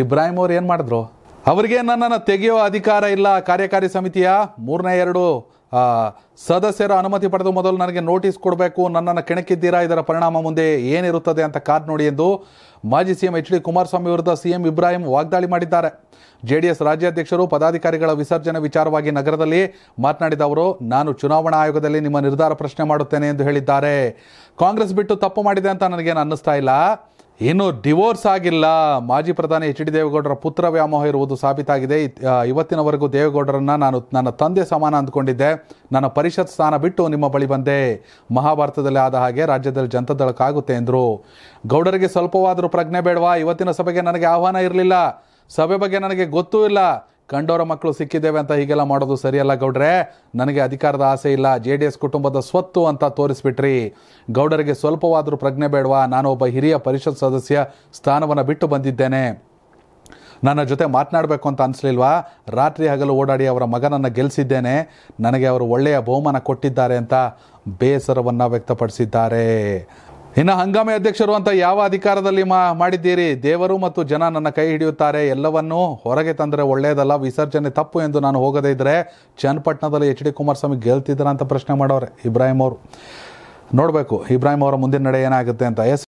ಇಬ್ರಾಹಿಂ ಅವ್ರು ಏನು ಮಾಡಿದ್ರು ಅವರಿಗೆ ನನ್ನನ್ನು ತೆಗೆಯೋ ಅಧಿಕಾರ ಇಲ್ಲ ಕಾರ್ಯಕಾರಿ ಸಮಿತಿಯ ಮೂರನೇ ಎರಡು ಸದಸ್ಯರ ಅನುಮತಿ ಪಡೆದು ಮೊದಲು ನನಗೆ ನೋಟಿಸ್ ಕೊಡಬೇಕು ನನ್ನನ್ನು ಕೆಣಕಿದ್ದೀರಾ ಇದರ ಪರಿಣಾಮ ಮುಂದೆ ಏನಿರುತ್ತದೆ ಅಂತ ಕಾದ್ ನೋಡಿ ಎಂದು ಮಾಜಿ ಸಿಎಂ ಎಚ್ ಡಿ ಕುಮಾರಸ್ವಾಮಿ ವಿರುದ್ಧ ಎಂ ಇಬ್ರಾಹಿಂ ವಾಗ್ದಾಳಿ ಮಾಡಿದ್ದಾರೆ ಜೆ ಡಿ ಎಸ್ ರಾಜ್ಯಾಧ್ಯಕ್ಷರು ಪದಾಧಿಕಾರಿಗಳ ವಿಸರ್ಜನೆ ವಿಚಾರವಾಗಿ ನಗರದಲ್ಲಿ ಮಾತನಾಡಿದ ಅವರು ನಾನು ಚುನಾವಣಾ ಆಯೋಗದಲ್ಲಿ ನಿಮ್ಮ ನಿರ್ಧಾರ ಪ್ರಶ್ನೆ ಮಾಡುತ್ತೇನೆ ಎಂದು ಹೇಳಿದ್ದಾರೆ ಕಾಂಗ್ರೆಸ್ ಬಿಟ್ಟು ತಪ್ಪು ಮಾಡಿದೆ ಅಂತ ನನಗೇನು ಅನ್ನಿಸ್ತಾ ಇಲ್ಲ ಏನು ಡಿವೋರ್ಸ್ ಆಗಿಲ್ಲ ಮಾಜಿ ಪ್ರಧಾನಿ ಎಚ್ ಡಿ ದೇವೇಗೌಡರ ಪುತ್ರ ವ್ಯಾಮೋಹ ಇರುವುದು ಸಾಬೀತಾಗಿದೆ ಇವತ್ತಿನವರೆಗೂ ದೇವೇಗೌಡರನ್ನ ನಾನು ನನ್ನ ತಂದೆ ಸಮಾನ ಅಂದ್ಕೊಂಡಿದ್ದೆ ನನ್ನ ಪರಿಷತ್ ಸ್ಥಾನ ಬಿಟ್ಟು ನಿಮ್ಮ ಬಳಿ ಬಂದೆ ಮಹಾಭಾರತದಲ್ಲಿ ಆದ ಹಾಗೆ ರಾಜ್ಯದಲ್ಲಿ ಜನತದಳಕಾಗುತ್ತೆ ಎಂದರು ಗೌಡರಿಗೆ ಸ್ವಲ್ಪವಾದರೂ ಪ್ರಜ್ಞೆ ಬೇಡವಾ ಇವತ್ತಿನ ಸಭೆಗೆ ನನಗೆ ಆಹ್ವಾನ ಇರಲಿಲ್ಲ ಸಭೆ ಬಗ್ಗೆ ನನಗೆ ಗೊತ್ತೂ ಇಲ್ಲ ಕಂಡೋರ ಮಕ್ಕಳು ಸಿಕ್ಕಿದ್ದೇವೆ ಅಂತ ಹೀಗೆಲ್ಲ ಮಾಡೋದು ಸರಿಯಲ್ಲ ಗೌಡ್ರೆ ನನಗೆ ಅಧಿಕಾರದ ಆಸೆ ಇಲ್ಲ ಜೆ ಡಿ ಎಸ್ ಕುಟುಂಬದ ಸ್ವತ್ತು ಅಂತ ತೋರಿಸ್ಬಿಟ್ರಿ ಗೌಡರಿಗೆ ಸ್ವಲ್ಪವಾದರೂ ಪ್ರಜ್ಞೆ ಬೇಡವಾ ನಾನು ಒಬ್ಬ ಹಿರಿಯ ಪರಿಷತ್ ಸದಸ್ಯ ಸ್ಥಾನವನ್ನು ಬಿಟ್ಟು ಬಂದಿದ್ದೇನೆ ನನ್ನ ಜೊತೆ ಮಾತನಾಡಬೇಕು ಅಂತ ಅನಿಸ್ಲಿಲ್ವಾ ರಾತ್ರಿ ಹಗಲು ಓಡಾಡಿ ಅವರ ಮಗನನ್ನು ಗೆಲ್ಲಿಸಿದ್ದೇನೆ ನನಗೆ ಅವರು ಒಳ್ಳೆಯ ಬಹುಮಾನ ಕೊಟ್ಟಿದ್ದಾರೆ ಅಂತ ಬೇಸರವನ್ನು ವ್ಯಕ್ತಪಡಿಸಿದ್ದಾರೆ ಇನ್ನು ಹಂಗಾಮಿ ಅಧ್ಯಕ್ಷರು ಅಂತ ಯಾವ ಅಧಿಕಾರದಲ್ಲಿ ಮಾ ಮಾಡಿದ್ದೀರಿ ದೇವರು ಮತ್ತು ಜನ ನನ್ನ ಕೈ ಹಿಡಿಯುತ್ತಾರೆ ಎಲ್ಲವನ್ನೂ ಹೊರಗೆ ತಂದರೆ ಒಳ್ಳೆಯದಲ್ಲ ವಿಸರ್ಜನೆ ತಪ್ಪು ಎಂದು ನಾನು ಹೋಗದೇ ಇದ್ದರೆ ಚನ್ನಪಟ್ಟಣದಲ್ಲಿ ಎಚ್ ಡಿ ಕುಮಾರಸ್ವಾಮಿ ಗೆಲ್ತಿದ್ರ ಅಂತ ಪ್ರಶ್ನೆ ಮಾಡೋರೆ ಇಬ್ರಾಹಿಂ ಅವರು ನೋಡಬೇಕು ಇಬ್ರಾಹಿಂ ಅವರ ಮುಂದಿನ ನಡೆ ಏನಾಗುತ್ತೆ ಅಂತ ಎಸ್